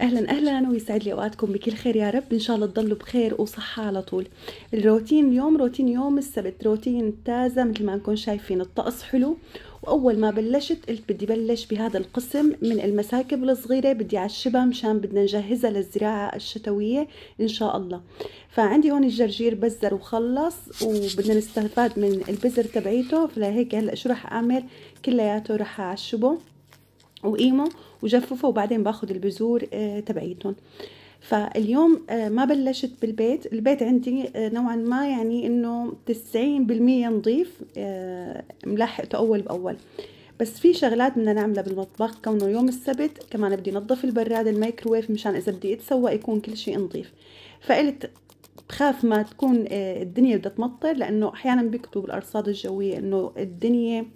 اهلا اهلا ويسعد لي اوقاتكم بكل خير يا رب ان شاء الله تضلوا بخير وصحه على طول الروتين اليوم روتين يوم السبت روتين تازه مثل ما انكم شايفين الطقس حلو واول ما بلشت قلت بدي بلش بهذا القسم من المساكب الصغيره بدي اعشبها مشان بدنا نجهزها للزراعه الشتويه ان شاء الله فعندي هون الجرجير بزر وخلص وبدنا نستفاد من البزر تبعيته فلهيك هلا شو راح اعمل كلياته راح اعشبه وقيمه وجففه وبعدين باخذ البذور آه، تبعيتهم فاليوم آه، ما بلشت بالبيت البيت عندي آه، نوعا ما يعني انه 90% نظيف ملاحقته اول باول بس في شغلات بدنا نعملها بالمطبخ كونه يوم السبت كمان بدي نظف البراد الميكروويف مشان اذا بدي اتسوى يكون كل شيء نظيف فقلت بخاف ما تكون الدنيا بدها تمطر لانه احيانا بيكتبوا بالارصاد الجويه انه الدنيا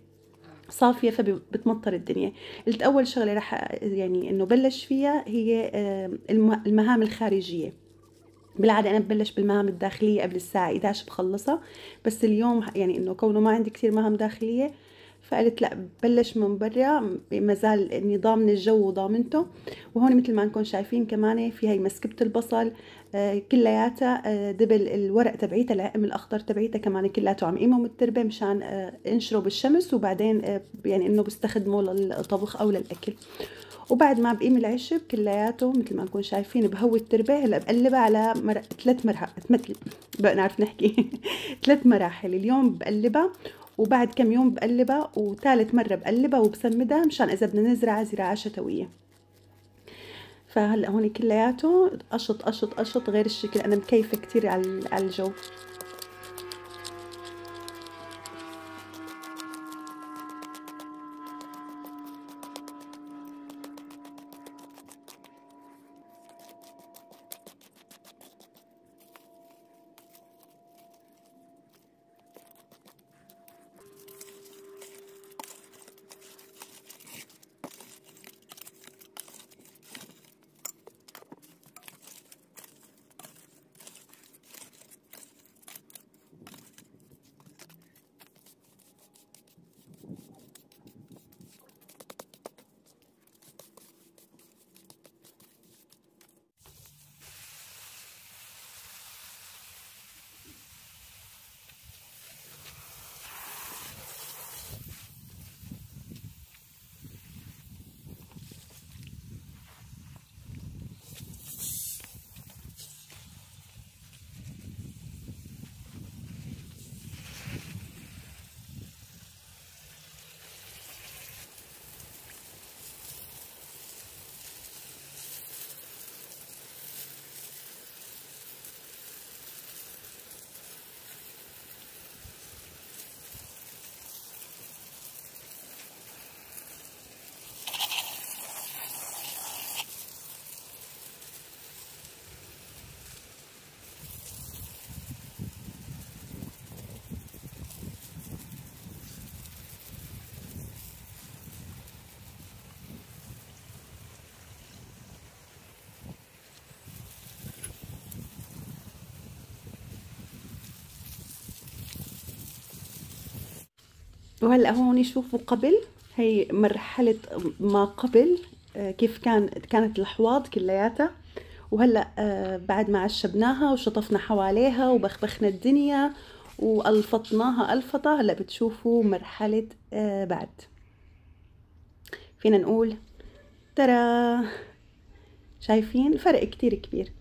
صافيه فبتمطر الدنيا قلت اول شغله رح يعني انه بلش فيها هي المهام الخارجيه بالعاده انا ببلش بالمهام الداخليه قبل الساعه 11 بخلصها بس اليوم يعني انه كونه ما عندي كتير مهام داخليه فقلت لا بلش من برا مازال اني ضامنه الجو وضامنته وهون مثل ما انكم شايفين كمان في هي مسكبه البصل آه، كلياتها آه، دبل الورق تبعيتها العقم الاخضر تبعيتها كمان كلياته عم قيمه التربه مشان انشره آه، بالشمس وبعدين يعني انه بستخدمه للطبخ او للاكل وبعد ما بقيم العشب كلياته مثل ما نكون شايفين بهوي التربه هلا بقلبها على مر... ثلاث مراحل مثل بقى نعرف نحكي ثلاث مراحل اليوم بقلبها وبعد كم يوم بقلبها وثالث مرة بقلبها وبسمدها مشان إذا بدنا نزرعها زراعة شتوية فهلا هون كلياته قشط قشط قشط غير الشكل أنا مكيفة كتير على الجو وهلا هون شوفوا قبل هي مرحلة ما قبل آه، كيف كان كانت الحواض كلياتها وهلا آه، بعد ما عشبناها وشطفنا حواليها وبخبخنا الدنيا والفطناها الفطه هلا بتشوفوا مرحله آه، بعد فينا نقول ترى شايفين فرق كتير كبير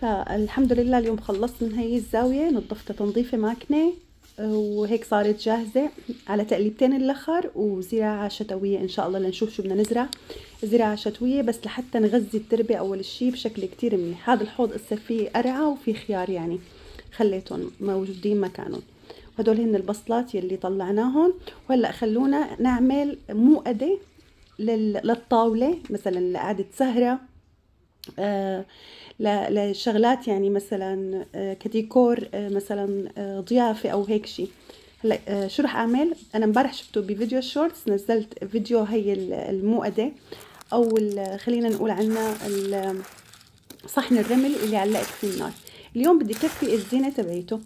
فالحمد لله اليوم خلصت من هي الزاويه نظفتها تنظيفه ماكنه وهيك صارت جاهزة على تقليبتين اللخر وزراعة شتوية إن شاء الله لنشوف شو بدنا نزرع زراعة شتوية بس لحتى نغذي التربة أول شيء بشكل كتير منيح هذا الحوض إسا فيه قرعة وفيه خيار يعني خليتهم موجودين مكانهم هدول هن البصلات يلي طلعناهم وهلا خلونا نعمل مؤدة للطاولة مثلا لقعدة سهرة آه، لشغلات يعني مثلا آه، كديكور آه، مثلا ضيافة أو هيك شيء هلا شو رح أعمل أنا امبارح شفته بفيديو شورتس نزلت فيديو هي المؤدة أو خلينا نقول عنا صحن الرمل اللي علقت فيه النار اليوم بدي كفي الزينة تبعيته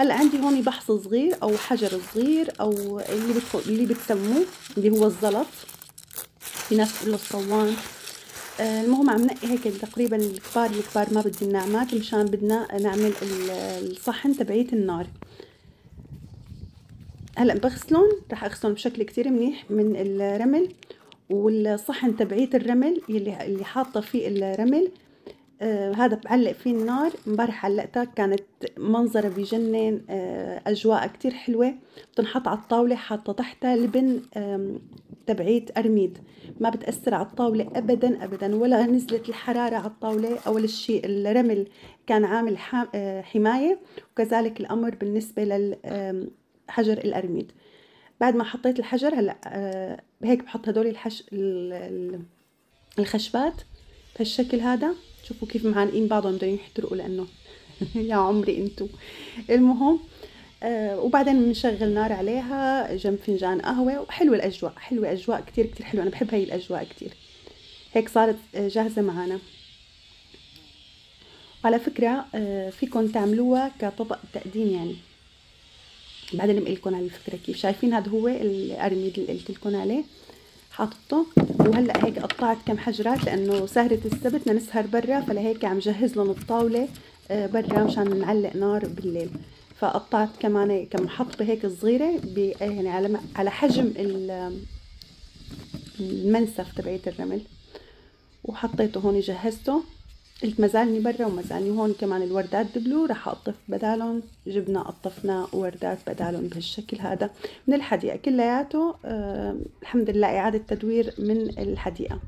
هلا عندي هون بحص صغير او حجر صغير او اللي اللي بتسموه اللي هو الزلط في ناس بتقول له الصوان المهم عم نقي هيك تقريبا الكبار الكبار ما بدي الناعمات مشان بدنا نعمل الصحن تبعية النار هلا بغسلهم رح اغسلهم بشكل كتير منيح من الرمل والصحن تبعية الرمل يلي اللي حاطه فيه الرمل آه هذا بعلق فيه النار امبارح علقتها كانت منظره بجنن آه اجواء كتير حلوه بتنحط على الطاوله حاطه تحتها لبن تبعيت ارميد ما بتاثر على الطاوله ابدا ابدا ولا نزلت الحراره على الطاوله اول شيء الرمل كان عامل آه، حمايه وكذلك الامر بالنسبه للحجر الارميد بعد ما حطيت الحجر هلا آه، هيك بحط هدول الحش الخشبات بهالشكل هذا شوفوا كيف معانقين بعضهم بدهم يحترقوا لانه يا عمري انتو المهم آه وبعدين بنشغل نار عليها جنب فنجان قهوه وحلوه الاجواء حلوه اجواء كثير كثير حلوه انا بحب هاي الاجواء كثير هيك صارت آه، جاهزه معنا على فكره آه فيكم تعملوها كطبق تقديم يعني بعدين بقول لكم على الفكره كيف شايفين هذا هو الارميد اللي قلت لكم عليه حاطته وهلا هيك قطعت كم حجرات لانه سهره السبت بدنا نسهر برا فلهيك عم جهز لهم الطاوله آه، برا مشان نعلق نار بالليل فقطعت كمان كم حطبه هيك صغيره آه، يعني على على حجم المنسف تبعية الرمل وحطيته هون جهزته قلت مازالني برا ومازالني هون كمان الوردات دبلو راح اقطف بدالهم جبنا قطفنا وردات بدالهم بهالشكل هذا من الحديقه كلياته آه الحمد لله اعاده تدوير من الحديقه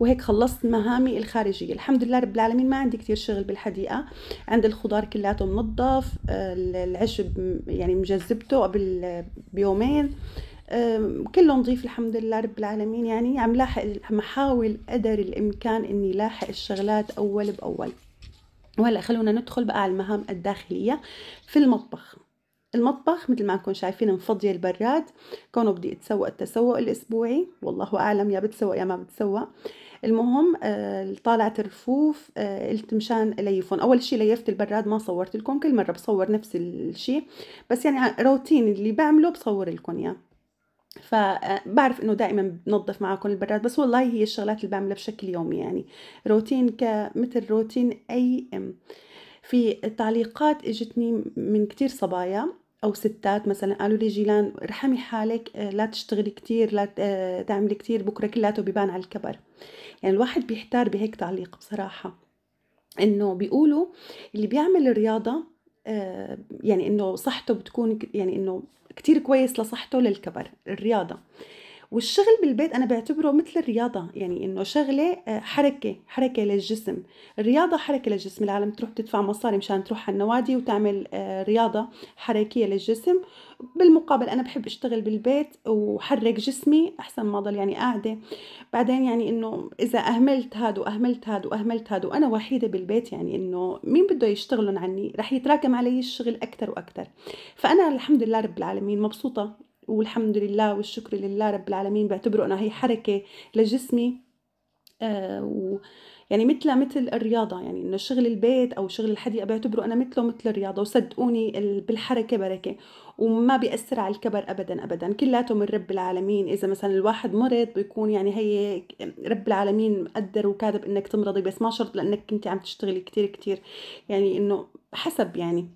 وهيك خلصت مهامي الخارجيه الحمد لله رب العالمين ما عندي كثير شغل بالحديقه عند الخضار كلياته منظف آه، العشب يعني مجذبته قبل بيومين كله نظيف الحمد لله رب العالمين يعني عم لاحق عم احاول قدر الامكان اني لاحق الشغلات اول باول وهلا خلونا ندخل بقى على المهام الداخليه في المطبخ المطبخ مثل ما انكم شايفين مفضيه البراد كونه بدي اتسوق التسوق الاسبوعي والله اعلم يا بتسوق يا ما بتسوق المهم أه، طالعت الرفوف قلت أه، مشان ليفهم اول شيء ليفت البراد ما صورت لكم كل مره بصور نفس الشيء بس يعني روتين اللي بعمله بصور لكم اياه يعني. فبعرف انه دائما بنظف معكم البراد بس والله هي الشغلات اللي بعملها بشكل يومي يعني روتين كمثل روتين اي ام في تعليقات اجتني من كتير صبايا او ستات مثلا قالوا لي جيلان ارحمي حالك آه، لا تشتغلي كتير لا آه، تعملي كتير بكره كلاته بيبان على الكبر يعني الواحد بيحتار بهيك تعليق بصراحه انه بيقولوا اللي بيعمل الرياضه آه، يعني انه صحته بتكون يعني انه كتير كويس لصحته للكبر الرياضة والشغل بالبيت انا بعتبره مثل الرياضه يعني انه شغله آه، حركه حركه للجسم الرياضه حركه للجسم العالم تروح تدفع مصاري مشان تروح على النوادي وتعمل آه، رياضه حركيه للجسم بالمقابل انا بحب اشتغل بالبيت وحرك جسمي احسن ما ضل يعني قاعده بعدين يعني انه اذا اهملت هاد واهملت هاد واهملت هاد وانا وحيده بالبيت يعني انه مين بده يشتغلون عني رح يتراكم علي الشغل اكثر واكثر فانا الحمد لله رب العالمين مبسوطه والحمد لله والشكر لله رب العالمين بعتبره أنا هي حركة لجسمي آه و يعني مثلها مثل الرياضة يعني إنه شغل البيت أو شغل الحديقة بعتبره أنا مثله مثل الرياضة وصدقوني بالحركة بركة وما بيأثر على الكبر أبدا أبدا كلاته من رب العالمين إذا مثلا الواحد مرض بيكون يعني هي رب العالمين مقدر وكاتب إنك تمرضي بس ما شرط لأنك كنت عم تشتغلي كتير كتير يعني إنه حسب يعني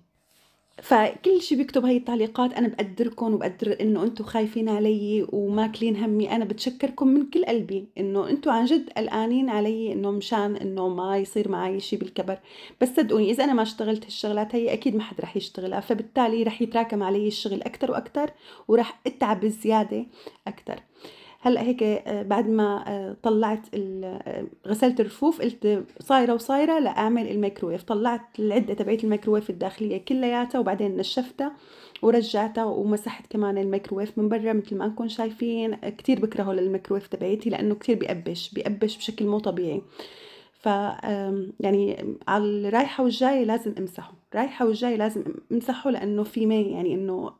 فكل شيء بيكتب هاي التعليقات انا بقدركم وبقدر انه انتم خايفين علي وماكلين همي انا بتشكركم من كل قلبي انه انتم عن جد قلقانين علي انه مشان انه ما يصير معي شيء بالكبر بس صدقوني اذا انا ما اشتغلت هالشغلات هي اكيد ما حد رح يشتغلها فبالتالي رح يتراكم علي الشغل اكثر واكثر ورح اتعب زياده اكثر هلا هيك آه، بعد ما آه، طلعت آه، غسلت الرفوف قلت صايره وصايره لاعمل الميكرويف طلعت العده تبعت الميكرويف الداخليه كلياتها وبعدين نشفتها ورجعتها ومسحت كمان الميكرويف من برا مثل ما انكم شايفين كثير بكرهه للميكرويف تبعيتي لانه كثير بيقبش بيقبش بشكل مو طبيعي ف يعني على الرايحه والجايه لازم امسحه رايحه والجايه لازم امسحه لانه في مي يعني انه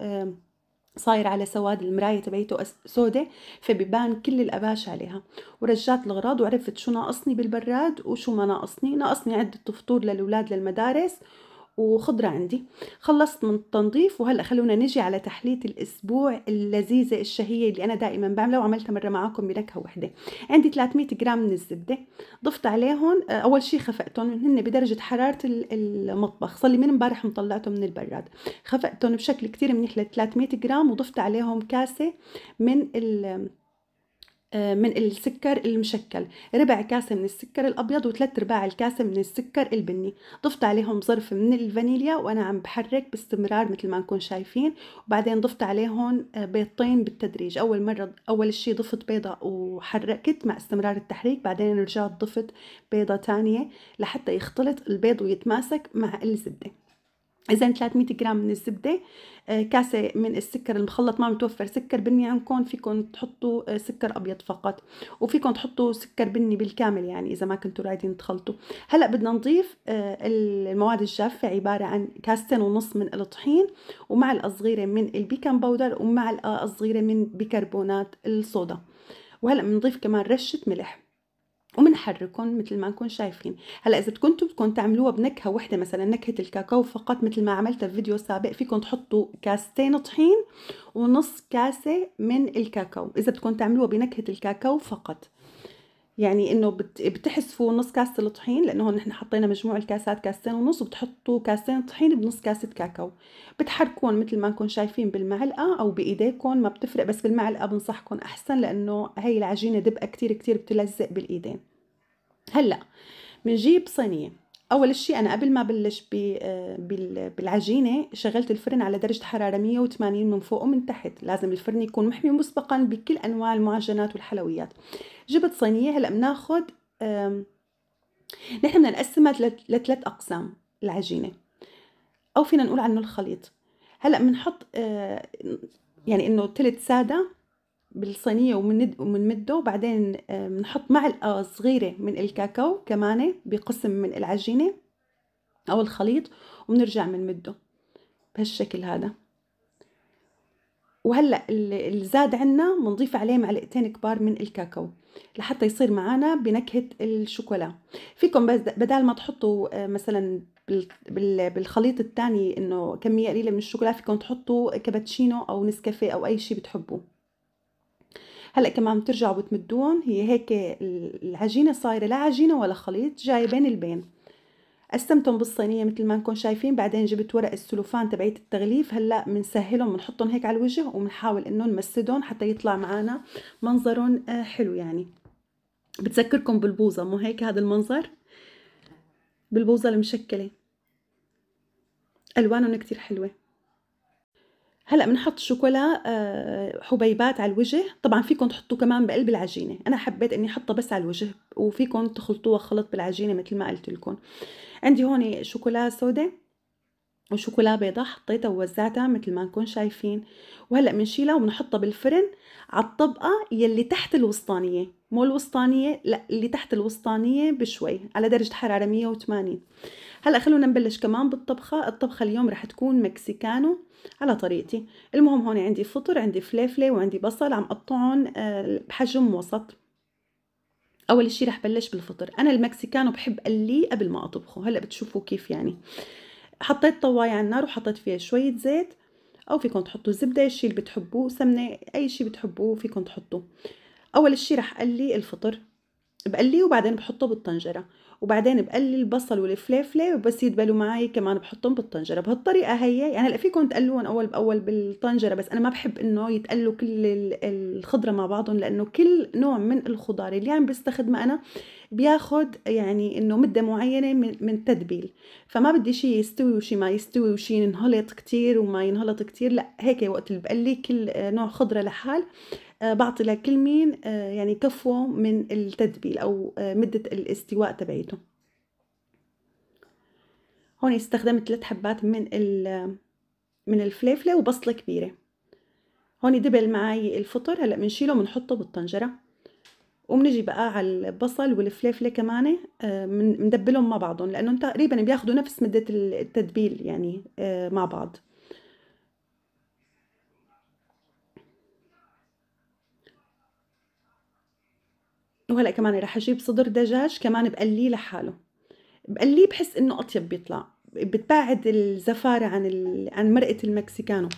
صاير على سواد المراية تبعيته سودة فبيبان كل الأباش عليها ورجعت الغراض وعرفت شو ناقصني بالبراد وشو ما ناقصني ناقصني عدة فطور للأولاد للمدارس وخضرة عندي خلصت من التنظيف وهلا خلونا نجي على تحلية الأسبوع اللذيذة الشهية اللي أنا دائما بعملها وعملتها مرة معاكم بنكهة وحدة عندي 300 جرام من الزبدة ضفت عليهم آه، أول شي خفقتهم هن بدرجة حرارة المطبخ صار لي من امبارح مطلعتهم من البراد خفقتهم بشكل كتير منيح ل 300 جرام وضفت عليهم كاسة من ال آه، من السكر المشكل ربع كاسة من السكر الأبيض وثلاث أرباع الكاسة من السكر البني ضفت عليهم ظرف من الفانيليا وأنا عم بحرك باستمرار مثل ما نكون شايفين وبعدين ضفت عليهم آه، بيضتين بالتدريج أول مرة أول شي ضفت بيضة وحركت مع استمرار التحريك بعدين رجعت ضفت بيضة تانية لحتى يختلط البيض ويتماسك مع الزبدة اذا 300 جرام من الزبده آه، كاسه من السكر المخلط ما متوفر سكر بني عندكم فيكم تحطوا آه، سكر ابيض فقط وفيكم تحطوا سكر بني بالكامل يعني اذا ما كنتوا رايدين تخلطوا هلا بدنا نضيف آه، المواد الجافه عباره عن كاستين ونص من الطحين ومعلقه صغيره من البيكنج باودر ومعلقه صغيره من بيكربونات الصودا وهلا بنضيف كمان رشه ملح ومنحركهم مثل ما نكون شايفين هلا اذا كنتوا بدكم تعملوها بنكهه وحده مثلا نكهه الكاكاو فقط مثل ما عملتها في فيديو سابق فيكم تحطوا كاستين طحين ونص كاسه من الكاكاو اذا بدكم تعملوها بنكهه الكاكاو فقط يعني انه بتحسفوا نص كاسه الطحين لانه هون نحن حطينا مجموع الكاسات كاستين ونص وبتحطوا كاستين طحين بنص كاسه كاكاو بتحركون مثل ما انكم شايفين بالمعلقه او بايديكم ما بتفرق بس بالمعلقه بنصحكم احسن لانه هي العجينه دبقه كتير كتير بتلزق بالايدين هلا بنجيب صينيه اول شيء انا قبل ما بلش بالعجينه شغلت الفرن على درجه حراره 180 من فوق ومن تحت لازم الفرن يكون محمي مسبقا بكل انواع المعجنات والحلويات جبت صينيه هلا بناخذ نحن بدنا نقسمها لثلاث اقسام العجينه او فينا نقول عنه الخليط هلا بنحط آه، يعني انه ثلث ساده بالصينيه ومن ومنمده وبعدين آه، بنحط معلقه صغيره من الكاكاو كمان بقسم من العجينه او الخليط وبنرجع بنمده بهالشكل هذا وهلا اللي زاد عنا بنضيف عليه معلقتين كبار من الكاكاو لحتى يصير معنا بنكهه الشوكولا فيكم بدل ما تحطوا آه، مثلا بالخليط الثاني انه كميه قليله من الشوكولا فيكم تحطوا كابتشينو او نسكافيه او اي شيء بتحبوه هلا كمان بترجعوا بتمدون هي هيك العجينه صايره لا عجينه ولا خليط جاي بين البين قسمتهم بالصينيه مثل ما انكم شايفين بعدين جبت ورق السلوفان تبعيه التغليف هلا بنسهلهم بنحطهم هيك على الوجه وبنحاول انه نمسدهم حتى يطلع معنا منظرهم آه، حلو يعني بتذكركم بالبوظه مو هيك هذا المنظر بالبوظه المشكله الوانهم كتير حلوه هلا بنحط شوكولا آه، حبيبات على الوجه طبعا فيكم تحطوه كمان بقلب العجينه انا حبيت اني احطها بس على الوجه وفيكم تخلطوها خلط بالعجينه مثل ما قلت لكم عندي هون شوكولا سوداء وشوكولا بيضة حطيتها ووزعتها مثل ما نكون شايفين وهلا بنشيلها وبنحطها بالفرن على الطبقة يلي تحت الوسطانية مو الوسطانية لا اللي تحت الوسطانية بشوي على درجة حرارة 180 هلا خلونا نبلش كمان بالطبخه الطبخه اليوم رح تكون مكسيكانو على طريقتي المهم هون عندي فطر عندي فليفله وعندي بصل عم قطعهم آه، بحجم وسط اول شيء رح بلش بالفطر انا المكسيكانو بحب قليه قبل ما اطبخه هلا بتشوفوا كيف يعني حطيت طوايه على النار وحطيت فيها شويه زيت او فيكم تحطوا زبده الشيء اللي بتحبوه سمنه اي شيء بتحبوه فيكم تحطوه اول شيء رح قلي الفطر بقليه وبعدين بحطه بالطنجره وبعدين بقلي البصل والفليفله وبس يدبلوا معي كمان بحطهم بالطنجره بهالطريقه هي يعني هلا فيكم تقلون اول باول بالطنجره بس انا ما بحب انه يتقلوا كل الخضره مع بعضهم لانه كل نوع من الخضار اللي عم يعني بستخدمه انا بياخد يعني انه مده معينه من, من تدبيل فما بدي شيء يستوي وشي ما يستوي وشي ينهلط كتير وما ينهلط كتير لا هيك وقت اللي بقلي كل نوع خضره لحال آه، بعطي لكل مين آه، يعني كفوه من التدبيل او آه، مده الاستواء تبعيته هون استخدمت ثلاث حبات من من الفليفله وبصله كبيره هون دبل معي الفطر هلا بنشيله بنحطه بالطنجره وبنجي بقى على البصل والفليفله كمان مندبلهم مع بعضهم لانهم تقريبا بياخدوا نفس مده التدبيل يعني مع بعض وهلا كمان رح اجيب صدر دجاج كمان بقليه لحاله بقليه بحس انه اطيب بيطلع بتبعد الزفاره عن ال... عن مرقه المكسيكانو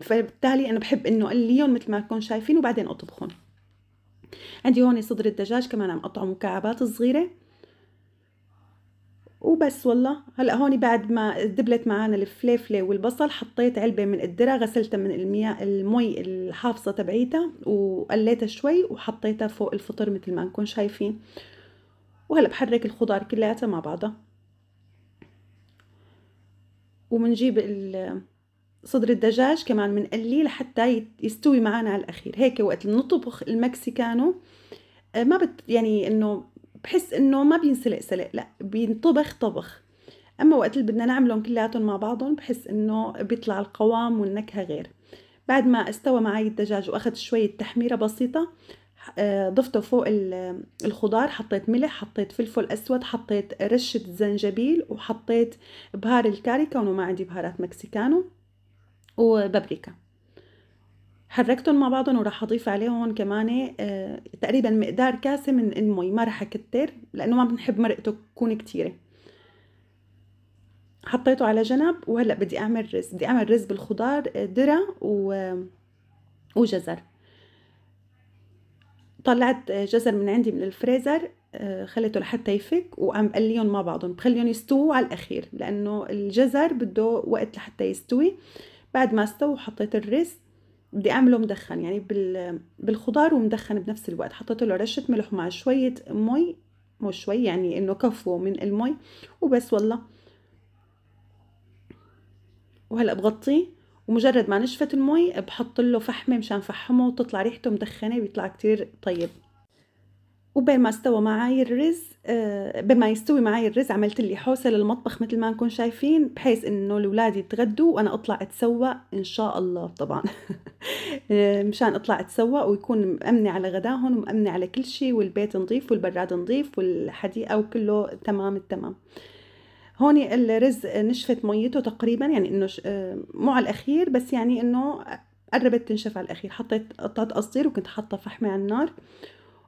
فبالتالي انا بحب انه اقليهم مثل ما تكون شايفين وبعدين اطبخهم عندي هون صدر الدجاج كمان عم قطعه مكعبات صغيره وبس والله هلا هون بعد ما دبلت معانا الفليفله والبصل حطيت علبه من الذره غسلتها من المياه المي الحافظه تبعيتها وقليتها شوي وحطيتها فوق الفطر مثل ما نكون شايفين وهلا بحرك الخضار كلياتها مع بعضها وبنجيب صدر الدجاج كمان بنقليه لحتى يستوي معنا على الاخير هيك وقت بنطبخ المكسيكانو آه، ما بت يعني انه بحس انه ما بينسلق سلق لا بينطبخ طبخ اما وقت اللي بدنا نعملهم كلياتهم مع بعضهم بحس انه بيطلع القوام والنكهه غير بعد ما استوى معي الدجاج واخذ شويه تحميره بسيطه آه، ضفته فوق الخضار حطيت ملح حطيت فلفل اسود حطيت رشه زنجبيل وحطيت بهار الكاري كونه ما عندي بهارات مكسيكانو وبابريكا حركتهم مع بعضهم وراح اضيف عليهم كمان آه، تقريبا مقدار كاسه من المي ما راح اكتر لانه ما بنحب مرقته تكون كتيره حطيته على جنب وهلا بدي اعمل رز بدي اعمل رز بالخضار ذره آه، و آه، وجزر طلعت جزر من عندي من الفريزر خليته لحتى يفك وقام بقليهم مع بعضهم بخليهم يستووا على الاخير لانه الجزر بده وقت لحتى يستوي بعد ما استوى حطيت الرز بدي اعمله مدخن يعني بالخضار ومدخن بنفس الوقت حطيت له رشه ملح مع شويه مي مو شوي يعني انه كفو من المي وبس والله وهلا بغطيه ومجرد ما نشفت المي بحط له فحمه مشان فحمه وتطلع ريحته مدخنه بيطلع كتير طيب وبين ما استوى معي الرز آه، بين ما يستوي معي الرز عملت لي حوسه للمطبخ مثل ما انكم شايفين بحيث انه الاولاد يتغدوا وانا اطلع اتسوق ان شاء الله طبعا آه، مشان اطلع اتسوق ويكون مأمنه على غداهم ومأمنه على كل شيء والبيت نظيف والبراد نظيف والحديقه وكله تمام التمام هون الرز نشفت ميته تقريبا يعني انه آه، مو على الاخير بس يعني انه قربت تنشف على الاخير حطيت قطعه قصدير وكنت حاطه فحمه على النار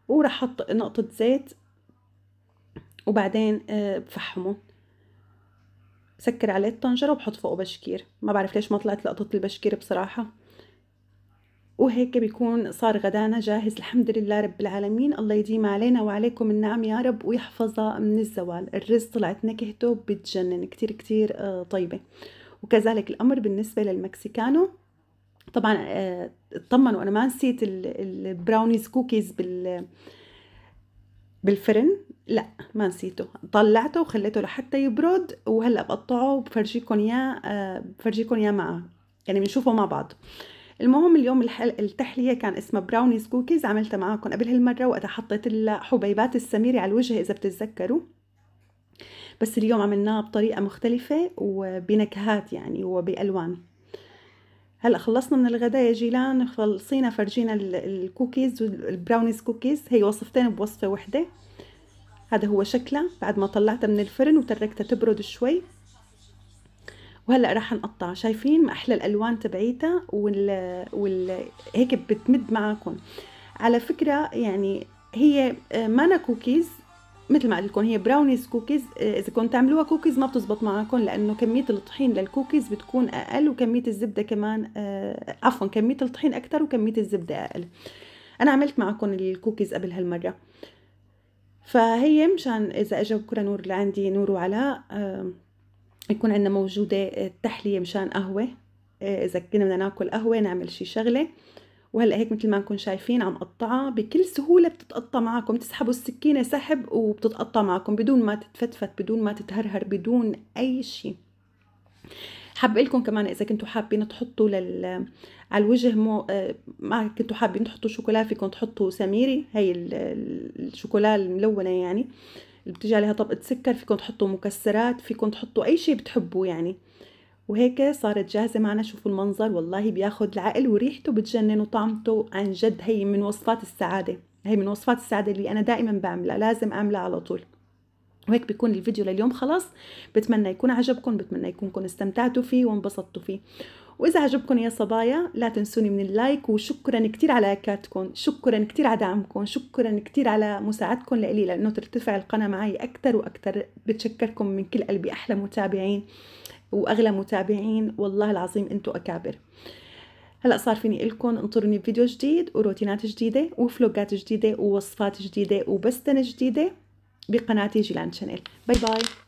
وراح احط نقطة زيت وبعدين آه، بفحمه بسكر عليه الطنجرة وبحط فوقه بشكير ما بعرف ليش ما طلعت لقطة البشكير بصراحة وهيك بيكون صار غدانا جاهز الحمد لله رب العالمين الله يديم علينا وعليكم النعم يا رب ويحفظها من الزوال الرز طلعت نكهته بتجنن كتير كتير آه، طيبة وكذلك الأمر بالنسبة للمكسيكانو طبعا آه، اطمنوا انا ما نسيت البراونيز كوكيز بال بالفرن لا ما نسيته طلعته وخليته لحتى يبرد وهلا بقطعه وبفرجيكم اياه بفرجيكم اياه معه يعني بنشوفه مع بعض المهم اليوم التحليه كان اسمها براونيز كوكيز عملتها معاكم قبل هالمره وقتها حطيت حبيبات السميري على الوجه اذا بتتذكروا بس اليوم عملناها بطريقه مختلفه وبنكهات يعني وبالوان هلا خلصنا من الغداء يا جيلان خلصينا فرجينا الكوكيز والبراونيز كوكيز هي وصفتين بوصفة وحدة هذا هو شكلها بعد ما طلعتها من الفرن وتركتها تبرد شوي وهلا راح نقطع شايفين ما احلى الالوان تبعيتها وال... وال هيك بتمد معكم على فكره يعني هي آه، مانا كوكيز مثل ما قلت لكم هي براونيز آه، كوكيز اذا كنتوا تعملوها كوكيز ما بتزبط معكم لانه كميه الطحين للكوكيز بتكون اقل وكميه الزبده كمان آه، عفوا كميه الطحين اكثر وكميه الزبده اقل انا عملت معكم الكوكيز قبل هالمره فهي مشان اذا اجى بكره نور لعندي نور وعلاء آه، يكون عندنا موجوده التحليه مشان قهوه اذا كنا بدنا ناكل قهوه نعمل شي شغله وهلا هيك مثل ما نكون شايفين عم قطعها بكل سهوله بتتقطع معكم تسحبوا السكينه سحب وبتتقطع معكم بدون ما تتفتفت بدون ما تتهرهر بدون اي شيء حابه لكم كمان اذا كنتوا حابين تحطوا لل على الوجه مو آه، ما كنتوا حابين تحطوا شوكولا فيكم تحطوا سميري هي الشوكولا الملونه يعني اللي بتجي عليها طبقه سكر فيكم تحطوا مكسرات فيكم تحطوا اي شيء بتحبوه يعني وهيك صارت جاهزة معنا شوفوا المنظر والله بياخد العقل وريحته بتجنن وطعمته عن جد هي من وصفات السعادة هي من وصفات السعادة اللي أنا دائما بعملها لازم أعملها على طول وهيك بيكون الفيديو لليوم خلاص بتمنى يكون عجبكم بتمنى يكونكم استمتعتوا فيه وانبسطتوا فيه وإذا عجبكم يا صبايا لا تنسوني من اللايك وشكرا كتير على لايكاتكم شكرا كتير على دعمكم شكرا كتير على مساعدتكم لإلي لأنه ترتفع القناة معي أكثر وأكثر بتشكركم من كل قلبي أحلى متابعين واغلى متابعين والله العظيم انتم اكابر هلا صار فيني لكم انطروني بفيديو جديد وروتينات جديده وفلوقات جديده ووصفات جديده وبستنه جديده بقناتي جيلان شانيل باي باي